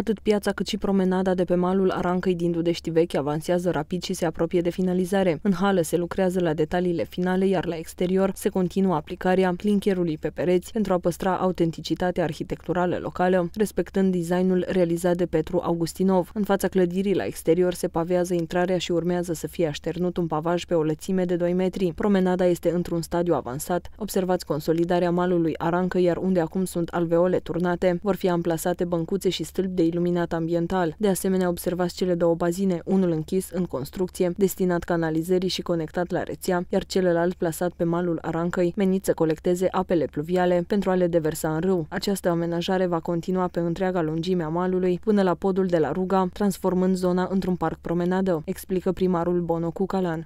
Atât piața cât și promenada de pe malul Arancăi din Dudești Vechi avansează rapid și se apropie de finalizare. În hală se lucrează la detaliile finale, iar la exterior se continuă aplicarea clincherului pe pereți pentru a păstra autenticitatea arhitecturală locală, respectând designul realizat de Petru Augustinov. În fața clădirii la exterior se pavează intrarea și urmează să fie așternut un pavaj pe o lățime de 2 metri. Promenada este într-un stadiu avansat. Observați consolidarea malului Arancă, iar unde acum sunt alveole turnate, vor fi amplasate băncuțe și stâlpi de iluminat ambiental. De asemenea, observați cele două bazine, unul închis în construcție, destinat canalizării și conectat la rețea, iar celălalt plasat pe malul Arancăi, menit să colecteze apele pluviale pentru a le deversa în râu. Această amenajare va continua pe întreaga lungime a malului până la podul de la Ruga, transformând zona într-un parc promenadă, explică primarul Bono Cucalan.